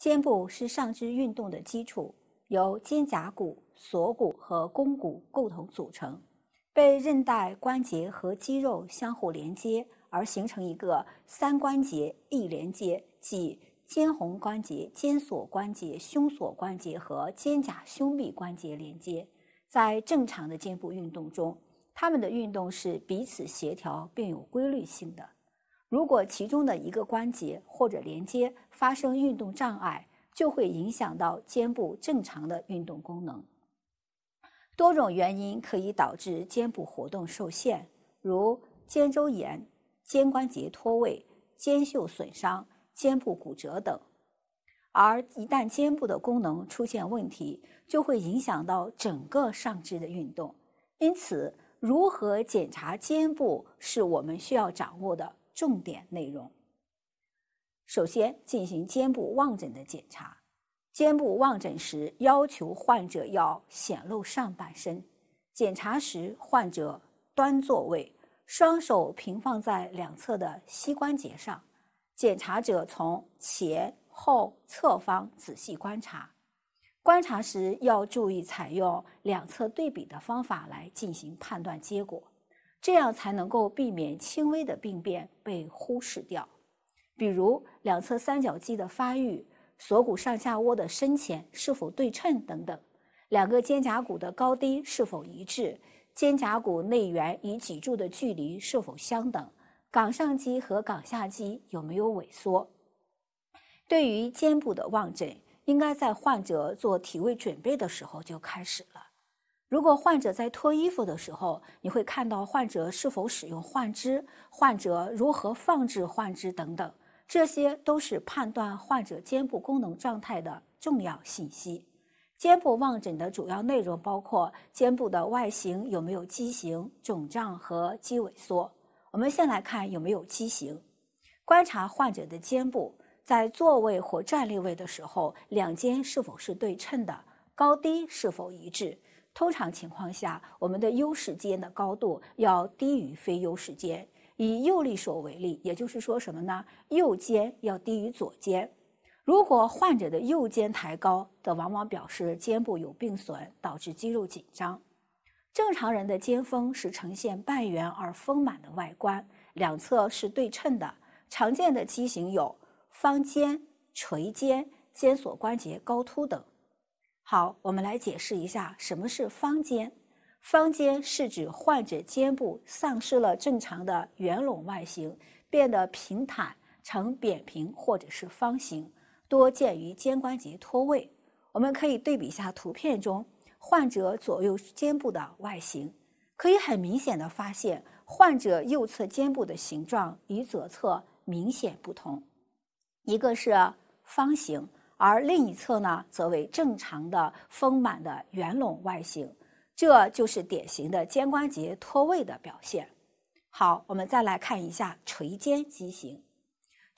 肩部是上肢运动的基础，由肩胛骨、锁骨和肱骨共同组成，被韧带、关节和肌肉相互连接而形成一个三关节一连接，即肩肱关节、肩锁关节、胸锁关节和肩胛胸臂关节连接。在正常的肩部运动中，它们的运动是彼此协调并有规律性的。如果其中的一个关节或者连接发生运动障碍，就会影响到肩部正常的运动功能。多种原因可以导致肩部活动受限，如肩周炎、肩关节脱位、肩袖损伤、肩部骨折等。而一旦肩部的功能出现问题，就会影响到整个上肢的运动。因此，如何检查肩部是我们需要掌握的。重点内容。首先进行肩部望诊的检查。肩部望诊时，要求患者要显露上半身。检查时，患者端坐位，双手平放在两侧的膝关节上。检查者从前后侧方仔细观察。观察时要注意采用两侧对比的方法来进行判断结果。这样才能够避免轻微的病变被忽视掉，比如两侧三角肌的发育、锁骨上下窝的深浅是否对称等等，两个肩胛骨的高低是否一致，肩胛骨内缘与脊柱的距离是否相等，冈上肌和冈下肌有没有萎缩。对于肩部的望诊，应该在患者做体位准备的时候就开始。如果患者在脱衣服的时候，你会看到患者是否使用患肢，患者如何放置患肢等等，这些都是判断患者肩部功能状态的重要信息。肩部望诊的主要内容包括肩部的外形有没有畸形、肿胀和肌萎缩。我们先来看有没有畸形，观察患者的肩部在坐位或站立位的时候，两肩是否是对称的，高低是否一致。通常情况下，我们的优势肩的高度要低于非优势肩。以右利手为例，也就是说什么呢？右肩要低于左肩。如果患者的右肩抬高，则往往表示肩部有病损，导致肌肉紧张。正常人的肩峰是呈现半圆而丰满的外观，两侧是对称的。常见的畸形有方肩、垂肩、肩锁关节高凸等。好，我们来解释一下什么是方肩。方肩是指患者肩部丧失了正常的圆拢外形，变得平坦、呈扁平或者是方形，多见于肩关节脱位。我们可以对比一下图片中患者左右肩部的外形，可以很明显的发现，患者右侧肩部的形状与左侧明显不同，一个是方形。而另一侧呢，则为正常的、丰满的圆拢外形，这就是典型的肩关节脱位的表现。好，我们再来看一下垂肩畸形。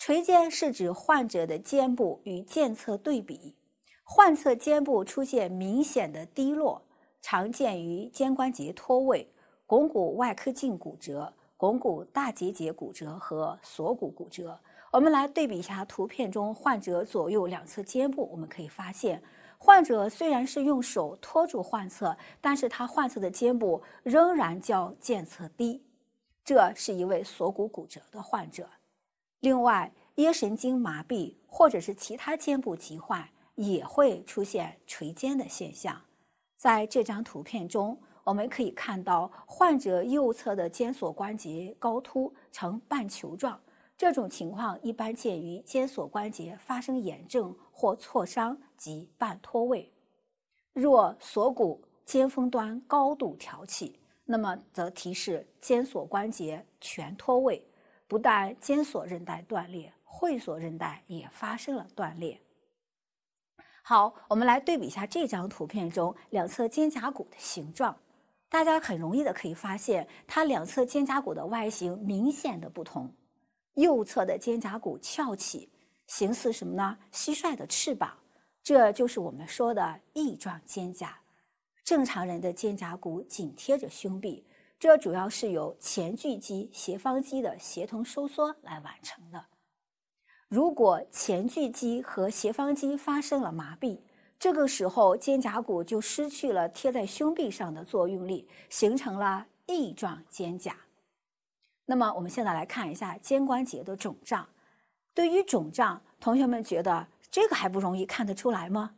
垂肩是指患者的肩部与健侧对比，患侧肩部出现明显的低落，常见于肩关节脱位、肱骨外科颈骨折、肱骨大结节骨折和锁骨骨折。我们来对比一下图片中患者左右两侧肩部，我们可以发现，患者虽然是用手托住患侧，但是他患侧的肩部仍然较健侧低。这是一位锁骨骨折的患者。另外，腋神经麻痹或者是其他肩部疾患也会出现垂肩的现象。在这张图片中，我们可以看到患者右侧的肩锁关节高凸呈半球状。这种情况一般见于肩锁关节发生炎症或挫伤及半脱位。若锁骨肩峰端高度挑起，那么则提示肩锁关节全脱位，不但肩锁韧带断裂，会锁韧带也发生了断裂。好，我们来对比一下这张图片中两侧肩胛骨的形状，大家很容易的可以发现，它两侧肩胛骨的外形明显的不同。右侧的肩胛骨翘起，形似什么呢？蟋蟀的翅膀，这就是我们说的翼状肩胛。正常人的肩胛骨紧贴着胸壁，这主要是由前锯肌、斜方肌的协同收缩来完成的。如果前锯肌和斜方肌发生了麻痹，这个时候肩胛骨就失去了贴在胸壁上的作用力，形成了翼状肩胛。那么我们现在来看一下肩关节的肿胀。对于肿胀，同学们觉得这个还不容易看得出来吗？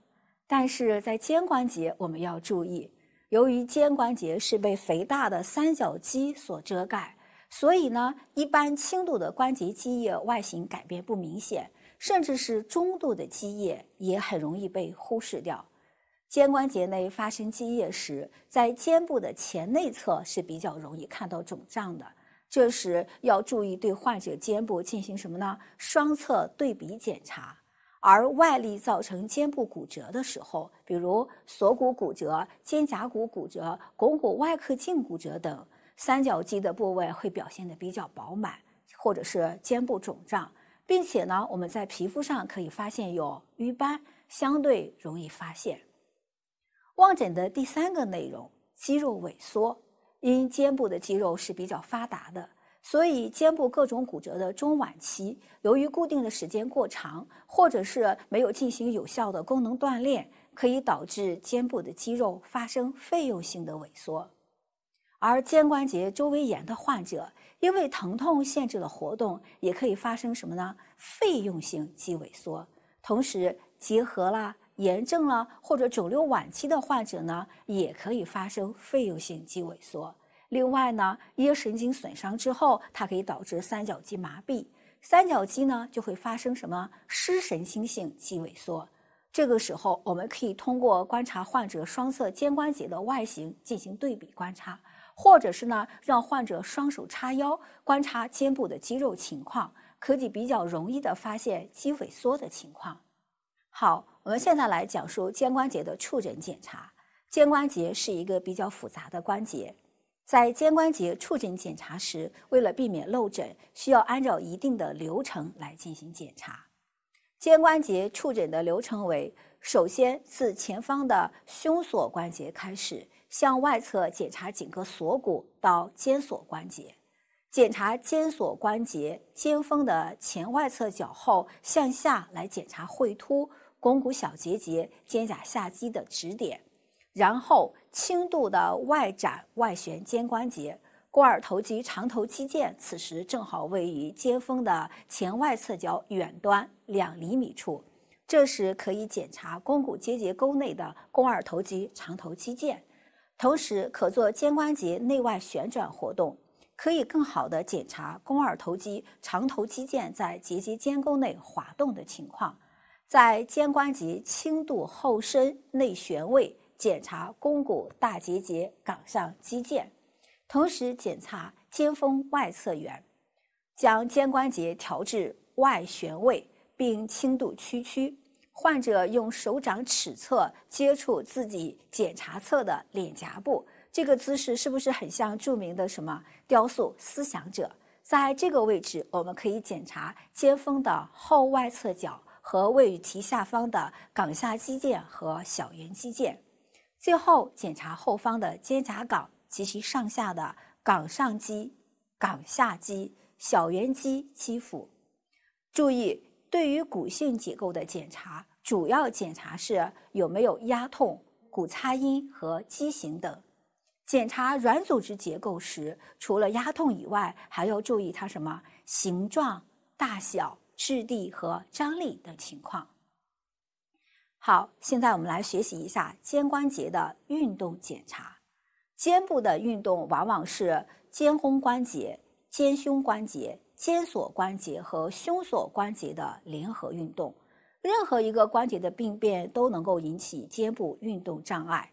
但是在肩关节，我们要注意，由于肩关节是被肥大的三角肌所遮盖，所以呢，一般轻度的关节积液外形改变不明显，甚至是中度的积液也很容易被忽视掉。肩关节内发生积液时，在肩部的前内侧是比较容易看到肿胀的。这时要注意对患者肩部进行什么呢？双侧对比检查。而外力造成肩部骨折的时候，比如锁骨骨折、肩胛骨骨折、肱骨外科颈骨折等，三角肌的部位会表现的比较饱满，或者是肩部肿胀，并且呢，我们在皮肤上可以发现有淤斑，相对容易发现。望诊的第三个内容，肌肉萎缩。因肩部的肌肉是比较发达的，所以肩部各种骨折的中晚期，由于固定的时间过长，或者是没有进行有效的功能锻炼，可以导致肩部的肌肉发生废用性的萎缩。而肩关节周围炎的患者，因为疼痛限制了活动，也可以发生什么呢？废用性肌萎缩。同时结合了。炎症了或者肿瘤晚期的患者呢，也可以发生肺源性肌萎缩。另外呢，一些神经损伤之后，它可以导致三角肌麻痹。三角肌呢，就会发生什么失神经性肌萎缩。这个时候，我们可以通过观察患者双侧肩关节的外形进行对比观察，或者是呢，让患者双手叉腰观察肩部的肌肉情况，可以比较容易的发现肌萎缩的情况。好，我们现在来讲述肩关节的触诊检查。肩关节是一个比较复杂的关节，在肩关节触诊检查时，为了避免漏诊，需要按照一定的流程来进行检查。肩关节触诊的流程为：首先自前方的胸锁关节开始，向外侧检查整个锁骨到肩锁关节；检查肩锁关节、肩峰的前外侧角后，向下来检查喙突。肱骨小结节、肩胛下肌的止点，然后轻度的外展、外旋肩关节，肱二头肌长头肌腱此时正好位于肩峰的前外侧角远端两厘米处。这时可以检查肱骨结节沟内的肱二头肌长头肌腱，同时可做肩关节内外旋转活动，可以更好的检查肱二头肌长头肌腱在结节间沟内滑动的情况。在肩关节轻度后伸内旋位检查肱骨大结节冈上肌腱，同时检查肩峰外侧缘。将肩关节调至外旋位并轻度屈曲，患者用手掌尺侧接触自己检查侧的脸颊部。这个姿势是不是很像著名的什么雕塑《思想者》？在这个位置，我们可以检查肩峰的后外侧角。和位于其下方的冈下肌腱和小圆肌腱，最后检查后方的肩胛冈及其上下的冈上肌、冈下肌、小圆肌肌腹。注意，对于骨性结构的检查，主要检查是有没有压痛、骨擦音和畸形等。检查软组织结构时，除了压痛以外，还要注意它什么形状、大小。质地和张力等情况。好，现在我们来学习一下肩关节的运动检查。肩部的运动往往是肩肱关节、肩胸关节、肩锁关节和胸锁关节的联合运动。任何一个关节的病变都能够引起肩部运动障碍。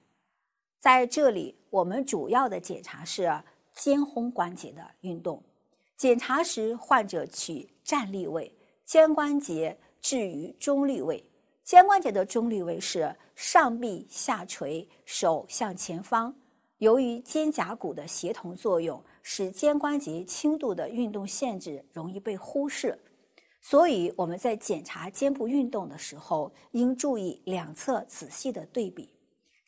在这里，我们主要的检查是肩肱关节的运动。检查时，患者取站立位。肩关节置于中立位，肩关节的中立位是上臂下垂，手向前方。由于肩胛骨的协同作用，使肩关节轻度的运动限制容易被忽视，所以我们在检查肩部运动的时候，应注意两侧仔细的对比。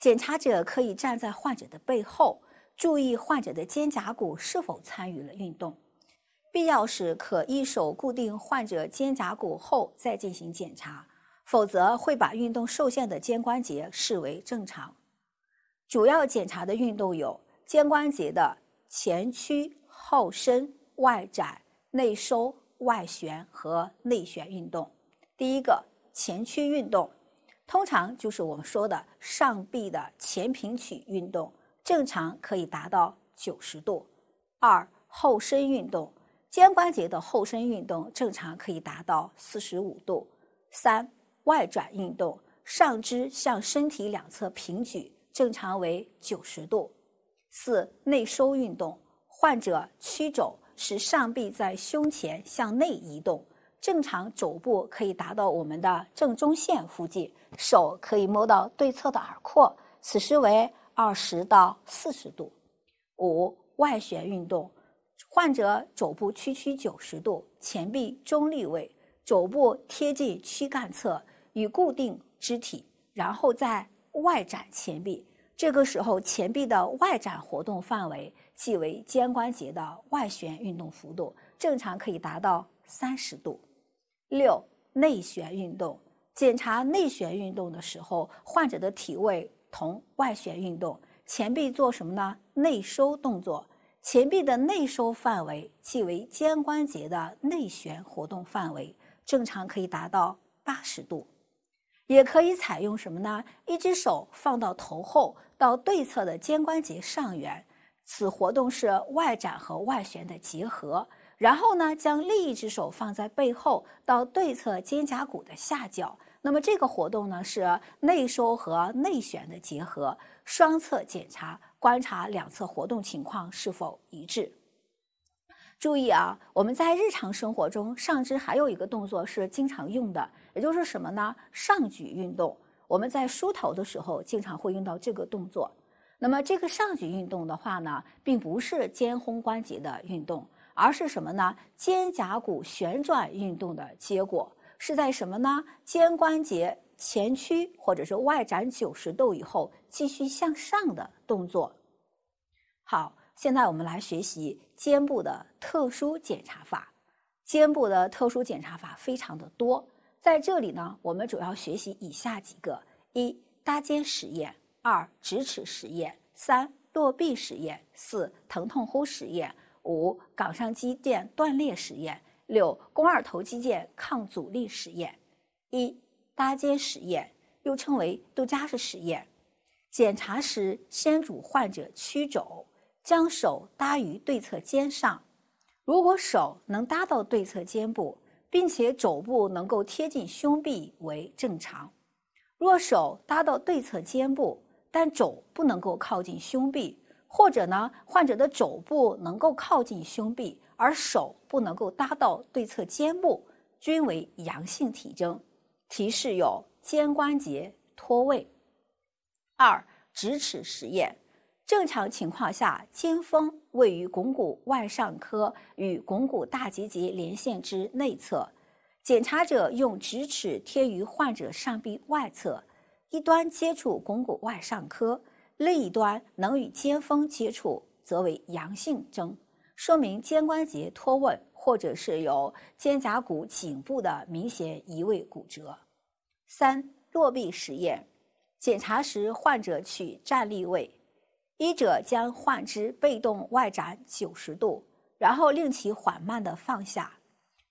检查者可以站在患者的背后，注意患者的肩胛骨是否参与了运动。必要时可一手固定患者肩胛骨后再进行检查，否则会把运动受限的肩关节视为正常。主要检查的运动有肩关节的前屈、后伸、外展、内收、外旋和内旋运动。第一个前屈运动，通常就是我们说的上臂的前平曲运动，正常可以达到九十度。二后伸运动。肩关节的后伸运动正常可以达到四十五度。三外转运动，上肢向身体两侧平举，正常为九十度。四内收运动，患者屈肘，使上臂在胸前向内移动，正常肘部可以达到我们的正中线附近，手可以摸到对侧的耳廓，此时为二十到四十度。五外旋运动。患者肘部屈曲九十度，前臂中立位，肘部贴近躯干侧，以固定肢体，然后在外展前臂。这个时候，前臂的外展活动范围即为肩关节的外旋运动幅度，正常可以达到三十度。六、内旋运动检查内旋运动的时候，患者的体位同外旋运动，前臂做什么呢？内收动作。前臂的内收范围即为肩关节的内旋活动范围，正常可以达到八十度。也可以采用什么呢？一只手放到头后到对侧的肩关节上缘，此活动是外展和外旋的结合。然后呢，将另一只手放在背后到对侧肩胛骨的下角，那么这个活动呢是内收和内旋的结合。双侧检查。观察两侧活动情况是否一致。注意啊，我们在日常生活中上肢还有一个动作是经常用的，也就是什么呢？上举运动。我们在梳头的时候经常会用到这个动作。那么这个上举运动的话呢，并不是肩肱关节的运动，而是什么呢？肩胛骨旋转运动的结果是在什么呢？肩关节。前屈或者是外展九十度以后，继续向上的动作。好，现在我们来学习肩部的特殊检查法。肩部的特殊检查法非常的多，在这里呢，我们主要学习以下几个：一、搭肩实验；二、直尺实验；三、落臂实验；四、疼痛呼实验；五、冈上肌腱断裂实验；六、肱二头肌腱抗阻力实验。一。搭肩实验又称为杜加式实验，检查时先主患者屈肘，将手搭于对侧肩上。如果手能搭到对侧肩部，并且肘部能够贴近胸壁为正常。若手搭到对侧肩部，但肘不能够靠近胸壁，或者呢患者的肘部能够靠近胸壁，而手不能够搭到对侧肩部，均为阳性体征。提示有肩关节脱位。二、直尺实验，正常情况下，肩峰位于肱骨外上髁与肱骨大结节连线之内侧。检查者用直尺贴于患者上臂外侧，一端接触肱骨外上髁，另一端能与肩峰接触，则为阳性征，说明肩关节脱位或者是由肩胛骨颈部的明显移位骨折。三落臂实验，检查时患者取站立位，医者将患肢被动外展九十度，然后令其缓慢的放下，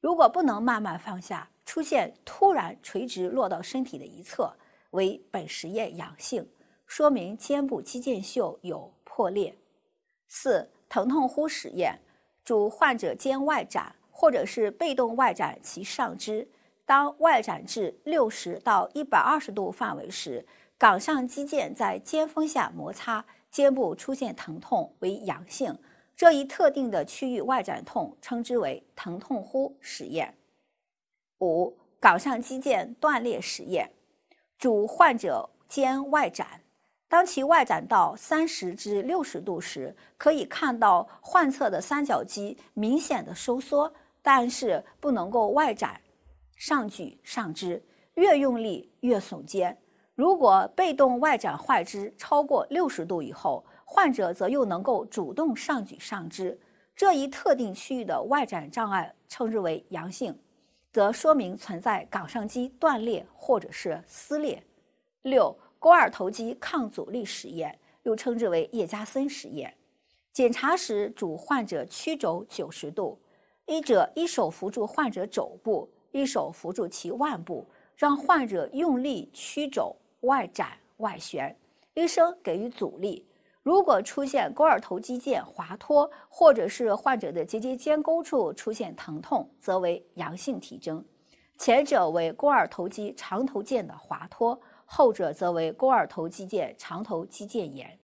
如果不能慢慢放下，出现突然垂直落到身体的一侧，为本实验阳性，说明肩部肌腱袖有破裂。四疼痛呼实验，主患者肩外展或者是被动外展其上肢。当外展至六十到一百二十度范围时，冈上肌腱在肩峰下摩擦，肩部出现疼痛为阳性。这一特定的区域外展痛称之为疼痛呼实验。五，冈上肌腱断裂实验，主患者肩外展，当其外展到三十至六十度时，可以看到患侧的三角肌明显的收缩，但是不能够外展。上举上肢越用力越耸肩。如果被动外展患肢超过六十度以后，患者则又能够主动上举上肢，这一特定区域的外展障碍称之为阳性，则说明存在冈上肌断裂或者是撕裂。六肱二头肌抗阻力实验又称之为叶加森实验。检查时，主患者屈肘九十度，医者一手扶住患者肘部。一手扶住其腕部，让患者用力屈肘、外展、外旋，医生给予阻力。如果出现肱二头肌腱滑脱，或者是患者的结节间沟处出现疼痛，则为阳性体征。前者为肱二头肌长头腱的滑脱，后者则为肱二头肌腱长头肌腱炎。